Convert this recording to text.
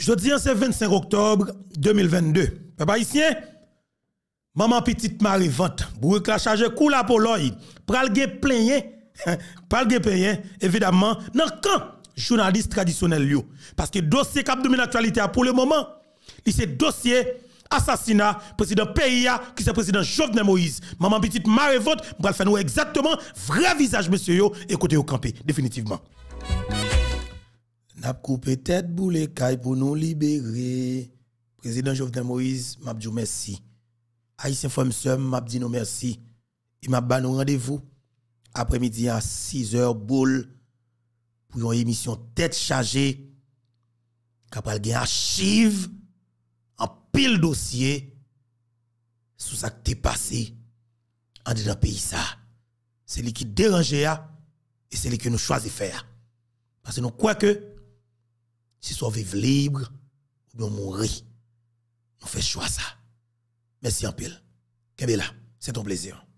Je Jeudi, c'est 25 octobre 2022. Papa ici, maman petite Marie vente, bouille la charge cou la poloy, pral gen plein, hein? pral gen plein, évidemment, dans camp journaliste traditionnel Parce que dossier cap domine l'actualité pour le moment, c'est dossier assassinat président PIA qui c'est président Jovenel Moïse. Maman petite Marie vente, pral fait nous exactement vrai visage monsieur écoutez Écoutez campé définitivement. N'a coupé tête boule caille pour nous libérer. Président Jovenel Moïse, m'a dit merci. Haïtien Fomsum, m'a dit nous merci. Il m'a nous rendez-vous après-midi à 6h boule pour une émission tête chargée. Kapal gen archive en pile dossier sous ça qui passé en dedans pays ça. C'est lui qui dérange et c'est lui que nous de faire. Parce que nous croyons que si soit vivre libre ou bien mourir. On fait choix ça. Merci en pile. Kebela, c'est ton plaisir.